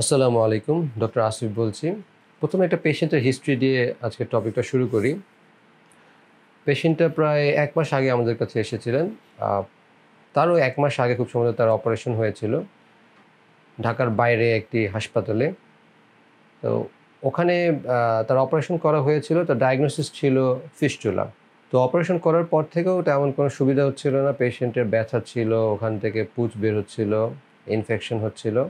আসসালামু আলাইকুম ডক্টর আসিফ বলছি প্রথমে একটা পেশেন্টের হিস্ট্রি দিয়ে আজকে টপিকটা শুরু করি পেশেন্টটা প্রায় এক মাস আগে আমাদের কাছে এসেছিলেন তারও এক মাস আগে খুব সম্ভবত তার অপারেশন হয়েছিল ঢাকার বাইরে একটি হাসপাতালে তো ওখানে তার অপারেশন করা হয়েছিল তার ডায়াগনোসিস ছিল ফিস্টুলা তো অপারেশন করার পর থেকেও তেমন কোনো সুবিধা হচ্ছিল না পেশেন্টের ব্যথা ছিল ওখান থেকে পুচ বের হচ্ছিল ইনফেকশন হচ্ছিলো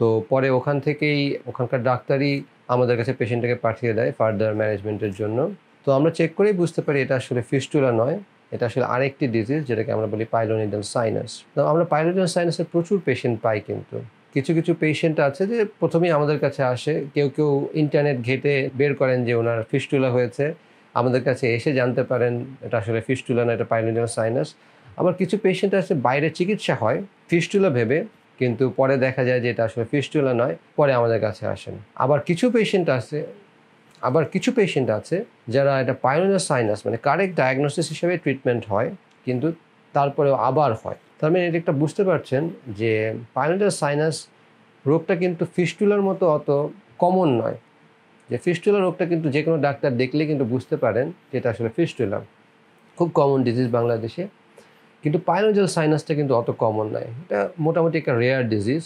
তো পরে ওখান থেকেই ওখানকার ডাক্তারই আমাদের কাছে পেশেন্টটাকে পাঠিয়ে দেয় ফার্দার ম্যানেজমেন্টের জন্য তো আমরা চেক করেই বুঝতে পারি এটা আসলে ফিস্টুলা নয় এটা আসলে আরেকটি ডিজিজ যেটাকে আমরা বলি পাইলোনিডাল সাইনাস তো আমরা পাইলোনিডাল সাইনাসের প্রচুর পেশেন্ট পাই কিন্তু কিছু কিছু পেশেন্ট আছে যে প্রথমেই আমাদের কাছে আসে কেউ কেউ ইন্টারনেট ঘেটে বের করেন যে ওনার ফিস্টুলা হয়েছে আমাদের কাছে এসে জানতে পারেন এটা আসলে ফিস্টুলা না এটা পাইলোনিডাল সাইনাস আবার কিছু পেশেন্ট আছে বাইরে চিকিৎসা হয় ফিস্টুলা ভেবে কিন্তু পরে দেখা যায় যে এটা আসলে ফিস্টুলা নয় পরে আমাদের কাছে আসেন আবার কিছু পেশেন্ট আছে আবার কিছু পেশেন্ট আছে যারা এটা পায়োনিয়ার সাইনাস মানে কারেক্ট ডায়াগনোসিস হিসেবে ট্রিটমেন্ট হয় কিন্তু তারপরেও আবার হয় তার মানে এটা একটা বুঝতে পারছেন যে পায়োনিয়ার সাইনাস রোগটা কিন্তু ফিস্টুলার মতো অত কমন নয় যে ফিস্টুলা রোগটা কিন্তু যে কোনো ডাক্তার দেখলে কিন্তু বুঝতে পারেন যে এটা আসলে ফিস্টুলা খুব কমন ডিজিজ বাংলাদেশে কিন্তু পাইনোজাল সাইনাসটা কিন্তু অত কমন নাই এটা মোটামুটি একটা রেয়ার ডিজিজ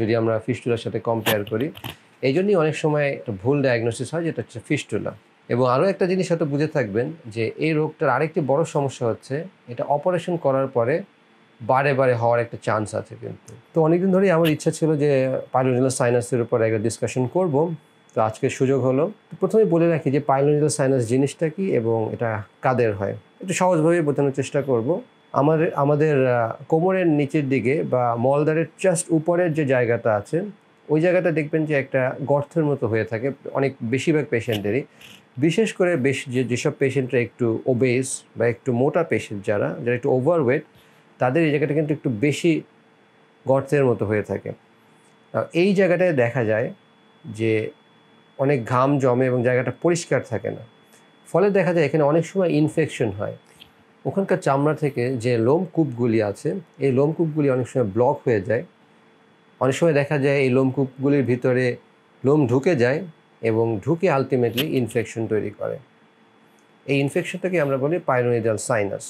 যদি আমরা ফিস্টুলার সাথে কম্পেয়ার করি এই জন্যই অনেক সময় একটা ভুল ডায়াগনোসিস হয় যেটা হচ্ছে ফিস্টুলা এবং আরও একটা জিনিস হয়তো বুঝে থাকবেন যে এই রোগটার আরেকটি বড় সমস্যা হচ্ছে এটা অপারেশন করার পরে বারে বারে হওয়ার একটা চান্স আছে কিন্তু তো অনেকদিন ধরেই আমার ইচ্ছা ছিল যে পাইলোনিয়াল সাইনাসের উপর একটা ডিসকাশন করব তো আজকে সুযোগ হলো তো প্রথমে বলে রাখি যে পাইলোনিয়াল সাইনাস জিনিসটা কি এবং এটা কাদের হয় একটু সহজভাবে বোঝানোর চেষ্টা করব আমাদের আমাদের কোমরের নিচের দিকে বা মলদারের জাস্ট উপরের যে জায়গাটা আছে ওই জায়গাটা দেখবেন যে একটা গর্তের মতো হয়ে থাকে অনেক বেশিরভাগ পেশেন্টেরই বিশেষ করে বেশ যে যেসব পেশেন্টরা একটু ওবেস বা একটু মোটা পেশেন্ট যারা যারা একটু ওভারওয়েট তাদের এই জায়গাটা কিন্তু একটু বেশি গর্তের মতো হয়ে থাকে এই জায়গাটায় দেখা যায় যে অনেক ঘাম জমে এবং জায়গাটা পরিষ্কার থাকে না ফলে দেখা যায় এখানে অনেক সময় ইনফেকশন হয় ওখানকার চামড়া থেকে যে লোমকূপগুলি আছে এই লোমকূপগুলি অনেক সময় ব্লক হয়ে যায় অনেক সময় দেখা যায় এই লোমকূপগুলির ভিতরে লোম ঢুকে যায় এবং ঢুকে আলটিমেটলি ইনফেকশন তৈরি করে এই ইনফেকশনটাকে আমরা বলি পাইরোনিডাল সাইনাস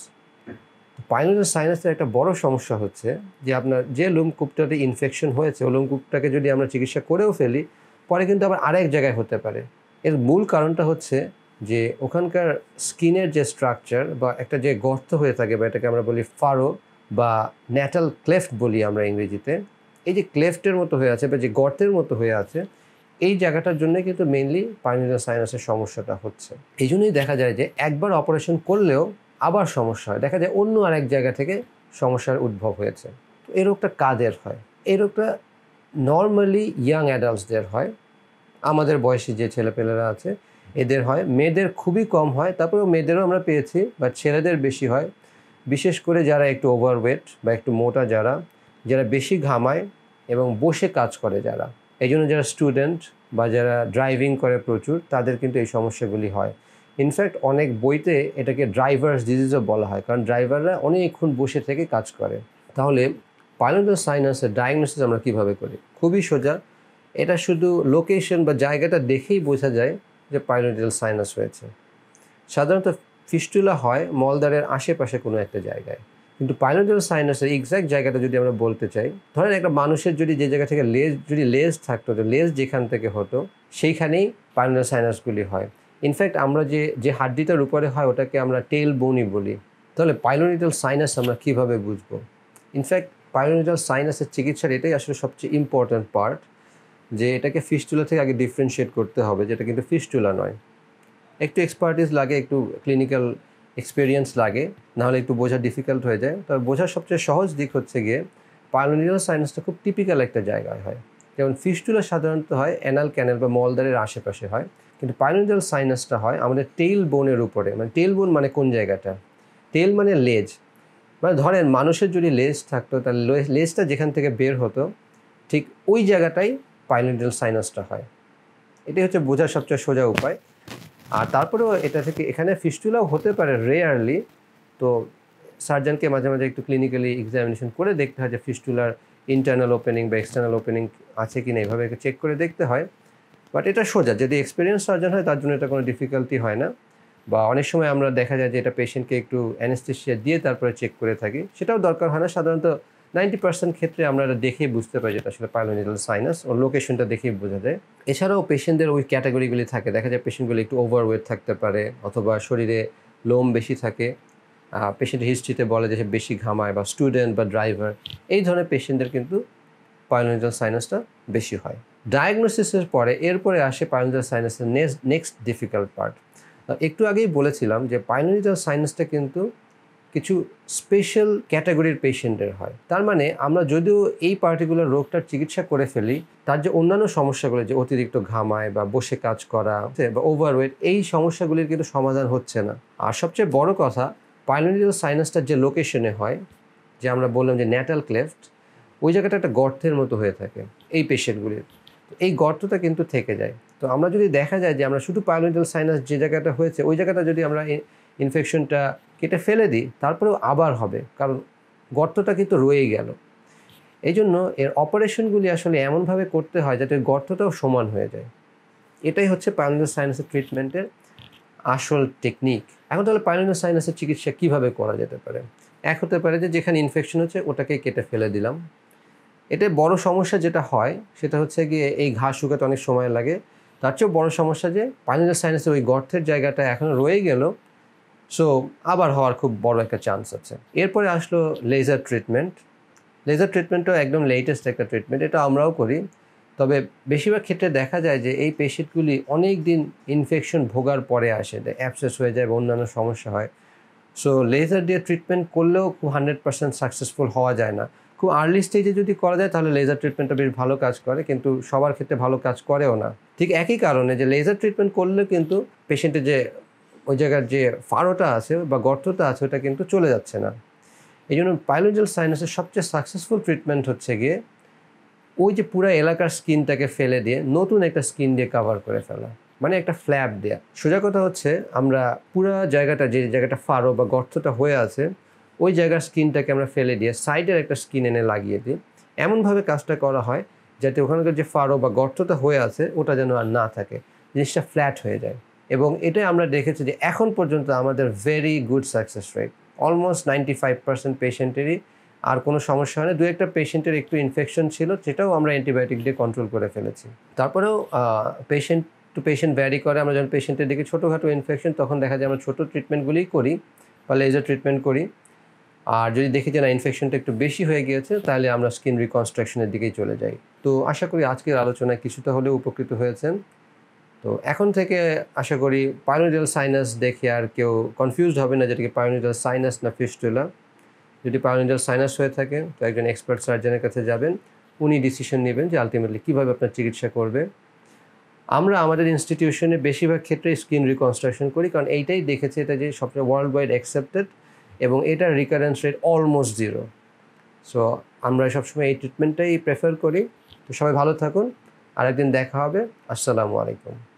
পাইনোনিডাল সাইনাসের একটা বড় সমস্যা হচ্ছে যে আপনার যে লোমকূপটাতে ইনফেকশন হয়েছে ওই লোমকূপটাকে যদি আমরা চিকিৎসা করেও ফেলি পরে কিন্তু আবার আরেক জায়গায় হতে পারে এর মূল কারণটা হচ্ছে যে ওখানকার স্কিনের যে স্ট্রাকচার বা একটা যে গর্ত হয়ে থাকে বা এটাকে আমরা বলি ফারো বা ন্যাটাল ক্লেফট বলি আমরা ইংরেজিতে এই যে ক্লেফটের মতো হয়ে আছে বা যে গর্তের মতো হয়ে আছে এই জায়গাটার জন্য কিন্তু মেনলি পাইনিয়াল সাইনাসের সমস্যাটা হচ্ছে এই জন্যই দেখা যায় যে একবার অপারেশন করলেও আবার সমস্যা হয় দেখা যায় অন্য আরেক জায়গা থেকে সমস্যার উদ্ভব হয়েছে তো এই রোগটা কাদের হয় এই রোগটা নর্মালি ইয়াং অ্যাডাল্টসদের হয় আমাদের বয়সী যে ছেলেপেলেরা আছে এদের হয় মেয়েদের খুবই কম হয় তারপরেও মেয়েদেরও আমরা পেয়েছি বা ছেলেদের বেশি হয় বিশেষ করে যারা একটু ওভারওয়েট বা একটু মোটা যারা যারা বেশি ঘামায় এবং বসে কাজ করে যারা এই জন্য যারা স্টুডেন্ট বা যারা ড্রাইভিং করে প্রচুর তাদের কিন্তু এই সমস্যাগুলি হয় ইনফ্যাক্ট অনেক বইতে এটাকে ড্রাইভার্স ডিজিজও বলা হয় কারণ ড্রাইভাররা অনেকক্ষণ বসে থেকে কাজ করে তাহলে পাইলোটাল সাইনাসের ডায়াগনোসিস আমরা কিভাবে করি খুবই সোজা এটা শুধু লোকেশন বা জায়গাটা দেখেই বোঝা যায় যে পাইলোডিয়াল সাইনাস রয়েছে সাধারণত ফিস্টুলা হয় মলদ্বারের আশেপাশে কোনো একটা জায়গায় কিন্তু পাইলোডিয়াল সাইনাসের এক্স্যাক্ট জায়গাটা যদি আমরা বলতে চাই ধরেন একটা মানুষের যদি যে জায়গা থেকে লেজ যদি লেজ থাকতো লেজ যেখান থেকে হতো সেইখানেই পাইলোডিয়াল সাইনাসগুলি হয় ইনফ্যাক্ট আমরা যে যে হাড্ডিটার উপরে হয় ওটাকে আমরা টেল বনি বলি তাহলে পাইলোনিটাল সাইনাস আমরা কীভাবে বুঝবো ইনফ্যাক্ট পাইলোনিটাল সাইনাসের চিকিৎসার এটাই আসলে সবচেয়ে ইম্পর্ট্যান্ট পার্ট যে এটাকে ফিস্টুলা থেকে আগে ডিফারেন্সিয়েট করতে হবে যেটা কিন্তু ফিস্টুলা নয় একটু এক্সপার্টিস লাগে একটু ক্লিনিক্যাল এক্সপিরিয়েন্স লাগে নাহলে একটু বোঝা ডিফিকাল্ট হয়ে যায় তবে বোঝার সবচেয়ে সহজ দিক হচ্ছে গিয়ে পালমিনাল সাইনাসটা খুব টিপিক্যাল একটা জায়গায় হয় যেমন ফিস্টুলা সাধারণত হয় অ্যানাল ক্যানেল বা মলদারের আশেপাশে হয় কিন্তু পাইনোডিয়াল সাইনাসটা হয় আমাদের টেইল বোনের উপরে মানে টেইল বোন মানে কোন জায়গাটা টেল মানে লেজ মানে ধরেন মানুষের যদি লেজ থাকতো তাহলে লেজটা যেখান থেকে বের হতো ঠিক ওই জায়গাটাই পাইলেন্টাল সাইনাসটা হয় এটাই হচ্ছে বোঝার সবচেয়ে সোজা উপায় আর তারপরেও এটা থেকে এখানে ফিস্টুলাও হতে পারে রেয়ারলি তো সার্জনকে মাঝে মাঝে একটু ক্লিনিক্যালি এক্সামিনেশন করে দেখতে হয় যে ফিস্টুলার ইন্টারনাল ওপেনিং বা এক্সটার্নাল ওপেনিং আছে কি না এভাবে চেক করে দেখতে হয় বাট এটা সোজা যদি এক্সপিরিয়েন্স সার্জন হয় তার জন্য এটা কোনো ডিফিকাল্টি হয় না বা অনেক সময় আমরা দেখা যায় যে এটা পেশেন্টকে একটু অ্যানেস্থেশিয়া দিয়ে তারপরে চেক করে থাকি সেটাও দরকার হয় না সাধারণত নাইনটি পার্সেন্ট ক্ষেত্রে আমরা এটা দেখেই বুঝতে পারি যেটা আসলে পাইলোনিটাল সাইনাস ওর লোকেশনটা দেখেই বোঝা যায় এছাড়াও পেশেন্টদের ওই ক্যাটাগরিগুলি থাকে দেখা যায় পেশেন্টগুলি একটু ওভারওয়েট থাকতে পারে অথবা শরীরে লোম বেশি থাকে পেশেন্টের হিস্ট্রিতে বলে যে বেশি ঘামায় বা স্টুডেন্ট বা ড্রাইভার এই ধরনের পেশেন্টদের কিন্তু পায়োনিটাল সাইনাসটা বেশি হয় ডায়াগনোসিসের পরে এরপরে আসে পায়োনিটাল সাইনাসের নেক্সট ডিফিকাল্ট পার্ট একটু আগেই বলেছিলাম যে পায়োনিটাল সাইনাসটা কিন্তু কিছু স্পেশাল ক্যাটাগরির পেশেন্টের হয় তার মানে আমরা যদিও এই পার্টিকুলার রোগটার চিকিৎসা করে ফেলি তার যে অন্যান্য সমস্যাগুলো যে অতিরিক্ত ঘামায় বা বসে কাজ করা বা ওভারওয়েট এই সমস্যাগুলির কিন্তু সমাধান হচ্ছে না আর সবচেয়ে বড় কথা পাইলোনিয়াল সাইনাসটার যে লোকেশনে হয় যে আমরা বললাম যে ন্যাটাল ক্লেফট ওই জায়গাটা একটা গর্তের মতো হয়ে থাকে এই পেশেন্টগুলির এই গর্তটা কিন্তু থেকে যায় তো আমরা যদি দেখা যায় যে আমরা শুধু পাইলোনিটাল সাইনাস যে জায়গাটা হয়েছে ওই জায়গাটা যদি আমরা ইনফেকশনটা কেটে ফেলে দিই তারপরেও আবার হবে কারণ গর্তটা কিন্তু রয়ে গেল এই জন্য এর অপারেশনগুলি আসলে এমনভাবে করতে হয় যাতে গর্তটাও সমান হয়ে যায় এটাই হচ্ছে পাইলোনিয়াল সাইনাসের ট্রিটমেন্টের আসল টেকনিক এখন তাহলে পাইলোনিয়াল সাইনাসের চিকিৎসা কিভাবে করা যেতে পারে এক হতে পারে যে যেখানে ইনফেকশন হচ্ছে ওটাকে কেটে ফেলে দিলাম এতে বড় সমস্যা যেটা হয় সেটা হচ্ছে গিয়ে এই ঘা শুকাতে অনেক সময় লাগে তার চেয়েও বড় সমস্যা যে পাইলোনিয়াল সাইনাসের ওই গর্তের জায়গাটা এখন রয়ে গেল সো আবার হওয়ার খুব বড় একটা চান্স আছে এরপরে আসলো লেজার ট্রিটমেন্ট লেজার ট্রিটমেন্টও একদম লেটেস্ট একটা ট্রিটমেন্ট এটা আমরাও করি তবে বেশিরভাগ ক্ষেত্রে দেখা যায় যে এই পেশেন্টগুলি অনেক দিন ইনফেকশন ভোগার পরে আসে অ্যাপসেস হয়ে যায় বা অন্যান্য সমস্যা হয় সো লেজার দিয়ে ট্রিটমেন্ট করলেও খুব হান্ড্রেড পার্সেন্ট সাকসেসফুল হওয়া যায় না খুব আর্লি স্টেজে যদি করা যায় তাহলে লেজার ট্রিটমেন্টটা বেশ ভালো কাজ করে কিন্তু সবার ক্ষেত্রে ভালো কাজ করেও না ঠিক একই কারণে যে লেজার ট্রিটমেন্ট করলে কিন্তু পেশেন্টের যে ওই জায়গার যে ফাড়োটা আছে বা গর্তটা আছে ওটা কিন্তু চলে যাচ্ছে না এই জন্য পাইলোজাল সাইনাসের সবচেয়ে সাকসেসফুল ট্রিটমেন্ট হচ্ছে গিয়ে ওই যে পুরো এলাকার স্কিনটাকে ফেলে দিয়ে নতুন একটা স্কিন দিয়ে কাভার করে ফেলা মানে একটা ফ্ল্যাপ দেয়া সোজা কথা হচ্ছে আমরা পুরো জায়গাটা যে জায়গাটা ফাড়ো বা গর্তটা হয়ে আছে ওই জায়গার স্কিনটাকে আমরা ফেলে দিয়ে সাইডের একটা স্কিন এনে লাগিয়ে দিই এমনভাবে কাজটা করা হয় যাতে ওখানকার যে ফাড়ো বা গর্তটা হয়ে আছে ওটা যেন আর না থাকে জিনিসটা ফ্ল্যাট হয়ে যায় এবং এটাই আমরা দেখেছি যে এখন পর্যন্ত আমাদের very good success rate almost ninety five percent পেশেন্টেরই আর কোনো সমস্যা হয় না দু একটা পেশেন্টের একটু ইনফেকশন ছিল সেটাও আমরা অ্যান্টিবায়োটিক দিয়ে কন্ট্রোল করে ফেলেছি তারপরেও পেশেন্ট টু পেশেন্ট ভ্যারি করে আমরা যখন পেশেন্টের দিকে ছোটোখাটো ইনফেকশন তখন দেখা যায় আমরা ছোটো ট্রিটমেন্টগুলিই করি বা লেজার ট্রিটমেন্ট করি আর যদি দেখি যে না ইনফেকশনটা একটু বেশি হয়ে গিয়েছে তাহলে আমরা স্কিন রিকনস্ট্রাকশনের দিকেই চলে যাই তো আশা করি আজকের আলোচনায় কিছুটা হলেও উপকৃত হয়েছেন তো এখন থেকে আশা করি পায়োনিডাল সাইনাস দেখে আর কেউ কনফিউজড হবে না যেটাকে পায়োনিডাল সাইনাস না ফিস্টুলা যদি পায়োনিডাল সাইনাস হয়ে থাকে তো একজন এক্সপার্ট সার্জনের কাছে যাবেন উনি ডিসিশন নেবেন যে আলটিমেটলি কীভাবে আপনার চিকিৎসা করবে আমরা আমাদের ইনস্টিটিউশনে বেশিরভাগ ক্ষেত্রে স্কিন রিকনস্ট্রাকশন করি কারণ এইটাই দেখেছি এটা যে সবচেয়ে ওয়ার্ল্ড ওয়াইড অ্যাকসেপ্টেড এবং এটার recurrence rate almost zero so আমরা সবসময় এই ট্রিটমেন্টটাই প্রেফার করি তো সবাই ভালো থাকুন আরেকদিন দেখা হবে আসসালামু আলাইকুম